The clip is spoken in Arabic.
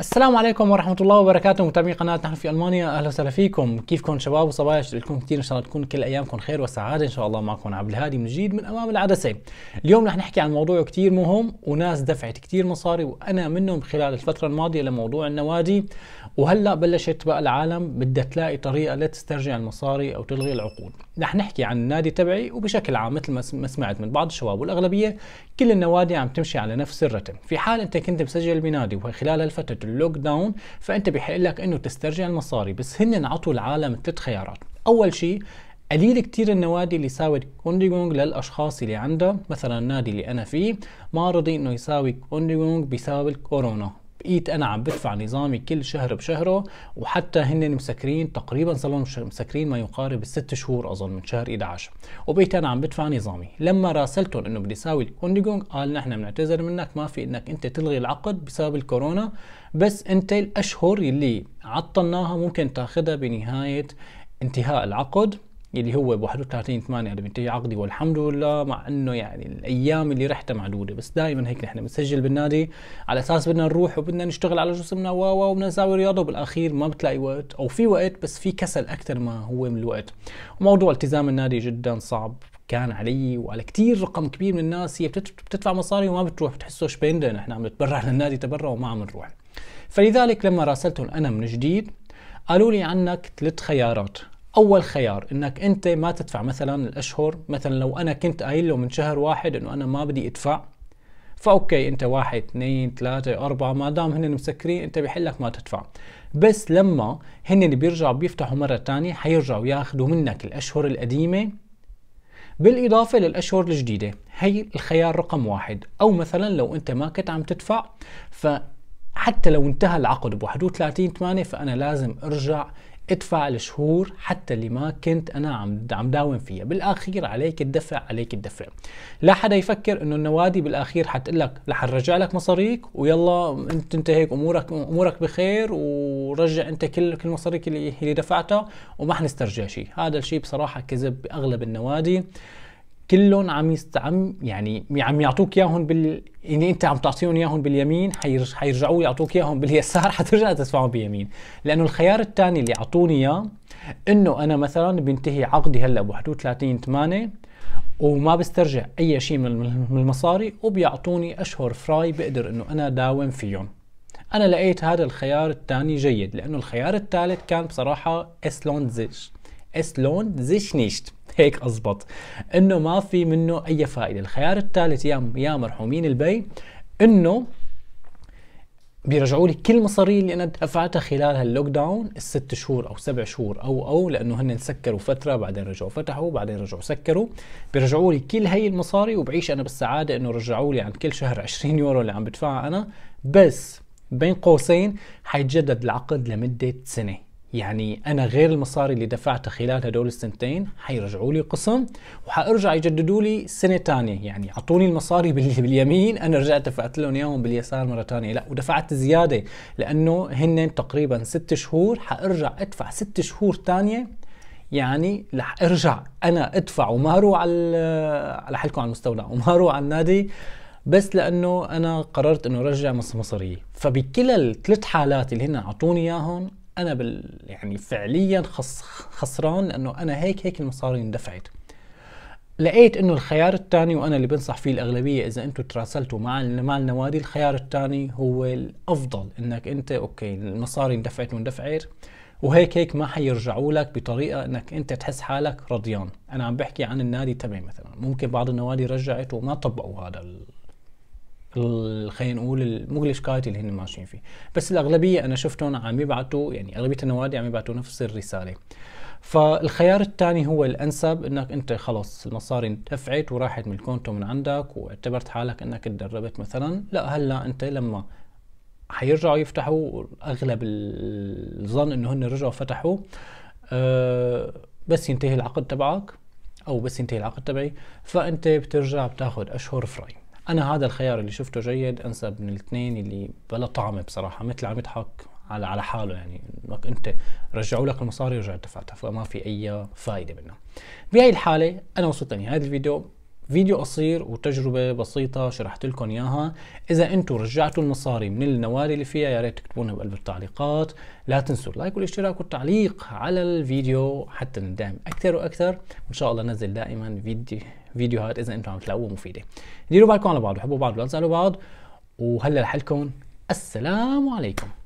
السلام عليكم ورحمة الله وبركاته متابعي قناة نحن في ألمانيا أهلا وسهلا فيكم كيفكم شباب وصبايا لكم كثير إن شاء الله تكون كل أيامكم خير وسعادة إن شاء الله معكم عبد الهادي من جديد من أمام العدسة اليوم رح نحكي عن موضوع كثير مهم وناس دفعت كثير مصاري وأنا منهم خلال الفترة الماضية لموضوع النوادي وهلا بلشت بقى العالم بدها تلاقي طريقة لتسترجع المصاري أو تلغي العقود رح نحكي عن النادي تبعي وبشكل عام مثل ما سمعت من بعض الشباب والأغلبية كل النوادي عم تمشي على نفس الرتم في حال أنت كنت مسجل بنادي وخلال هالفترة اللوك داون فانت بحق لك انه تسترجع المصاري بس هن عطوا العالم ثلاث خيارات اول شيء قليل كتير النوادي اللي يساوي كونديجونج للاشخاص اللي عندها مثلا النادي اللي انا فيه ما رضي انه يساوي كونديجونج بسبب الكورونا بقيت انا عم بدفع نظامي كل شهر بشهره وحتى هن مسكرين تقريبا صار لهم مسكرين ما يقارب الست شهور اظن من شهر 11 وبقيت انا عم بدفع نظامي لما راسلتهم انه بدي ساوي الكونديجونج قال نحن بنعتذر منك ما في انك انت تلغي العقد بسبب الكورونا بس انت الاشهر اللي عطلناها ممكن تاخذها بنهايه انتهاء العقد اللي هو ب 31 8 اللي بينتهي عقدي والحمد لله مع انه يعني الايام اللي رحتها معدوده بس دائما هيك نحن بنسجل بالنادي على اساس بدنا نروح وبدنا نشتغل على جسمنا و و وبدنا نساوي رياضه وبالاخير ما بتلاقي وقت او في وقت بس في كسل اكثر ما هو من الوقت وموضوع التزام النادي جدا صعب كان علي وعلى كتير رقم كبير من الناس هي بتدفع مصاري وما بتروح بتحسه شبيندا نحن عم نتبرع للنادي تبرع وما عم نروح فلذلك لما راسلتهم انا من جديد قالوا لي عنك ثلاث خيارات اول خيار انك انت ما تدفع مثلا الاشهر مثلا لو انا كنت قايل له من شهر واحد انه انا ما بدي ادفع فاوكي انت واحد اثنين ثلاثة أربعة ما دام هن مسكرين انت بحلك ما تدفع بس لما هن بيرجعوا بيفتحوا مرة ثانية حيرجعوا ياخذوا منك الأشهر القديمة بالإضافة للأشهر الجديدة هي الخيار رقم واحد أو مثلا لو أنت ما كنت عم تدفع ف حتى لو انتهى العقد ب 31 8 فأنا لازم أرجع ادفع الشهور حتى اللي ما كنت انا عم عم داوم فيها بالاخير عليك الدفع عليك الدفع لا حدا يفكر انه النوادي بالاخير حتقول لك رح نرجع لك مصاريك ويلا انت انت هيك امورك امورك بخير ورجع انت كل كل المصاريك اللي اللي دفعتها وما حنسترجع شيء هذا الشيء بصراحه كذب باغلب النوادي كلهم عم يست عم يعني عم يعطوك اياهم بال يعني انت عم تعطيهم اياهم باليمين حير... حيرجعوا يعطوك اياهم باليسار حترجع تدفعهم باليمين لانه الخيار الثاني اللي اعطوني اياه انه انا مثلا بينتهي عقدي هلا ب 31 8 وما بسترجع اي شيء من المصاري وبيعطوني اشهر فراي بقدر انه انا داوم فيهم انا لقيت هذا الخيار الثاني جيد لانه الخيار الثالث كان بصراحه اسلوند زيش لون زيش نيشت هيك أزبط إنه ما في منه أي فائدة الخيار الثالث يا يا مرحومين البي إنه بيرجعوا لي كل مصاري اللي انا دفعتها خلال هاللوك داون الست شهور او سبع شهور او او لانه هن سكروا فتره بعدين رجعوا فتحوا بعدين رجعوا سكروا بيرجعوا لي كل هي المصاري وبعيش انا بالسعاده انه رجعوا لي عن كل شهر 20 يورو اللي عم بدفعها انا بس بين قوسين حيتجدد العقد لمده سنه يعني انا غير المصاري اللي دفعتها خلال هدول السنتين حيرجعوا لي قسم وحارجع يجددوا لي سنه ثانيه يعني اعطوني المصاري باليمين انا رجعت دفعت لهم اياهم باليسار مره ثانيه لا ودفعت زياده لانه هن تقريبا ست شهور حارجع ادفع ست شهور ثانيه يعني رح ارجع انا ادفع وما اروح على على حالكم على المستودع وما اروح على النادي بس لانه انا قررت انه ارجع مصاريي فبكلا الثلاث حالات اللي هن اعطوني اياهم انا بال يعني فعليا خص خسران لانه انا هيك هيك المصاري اندفعت لقيت انه الخيار الثاني وانا اللي بنصح فيه الاغلبيه اذا انتم تراسلتوا مع مع النوادي الخيار الثاني هو الافضل انك انت اوكي المصاري اندفعت واندفعت وهيك هيك ما حيرجعوا لك بطريقه انك انت تحس حالك رضيان انا عم بحكي عن النادي تبعي مثلا ممكن بعض النوادي رجعت وما طبقوا هذا خلينا نقول مقلش كايت اللي هن ماشيين فيه بس الاغلبيه انا شفتهم عم يبعثوا يعني اغلبيه النوادي عم يبعثوا نفس الرساله فالخيار الثاني هو الانسب انك انت خلص المصاري دفعت وراحت من الكونتو من عندك واعتبرت حالك انك تدربت مثلا لا هلا انت لما حيرجعوا يفتحوا اغلب الظن انه هن رجعوا فتحوا آه، بس ينتهي العقد تبعك او بس ينتهي العقد تبعي فانت بترجع بتاخذ اشهر فراي انا هذا الخيار اللي شفته جيد انسب من الاثنين اللي بلا طعمه بصراحه مثل عم يضحك على على حاله يعني انك انت رجعوا لك المصاري ورجعت دفعتها فما في اي فائده منها بهي الحاله انا وصلت لنهايه الفيديو فيديو قصير وتجربة بسيطة شرحت لكم إياها إذا أنتم رجعتوا المصاري من النوالي اللي فيها يا ريت تكتبونها بقلب التعليقات لا تنسوا اللايك والاشتراك والتعليق على الفيديو حتى ندعم أكثر وأكثر وإن شاء الله ننزل دائما فيديو فيديوهات إذا أنتم عم تلاقوها مفيدة ديروا بالكم على بعض وحبوا بعض ولا تزعلوا بعض وهلا لحالكم السلام عليكم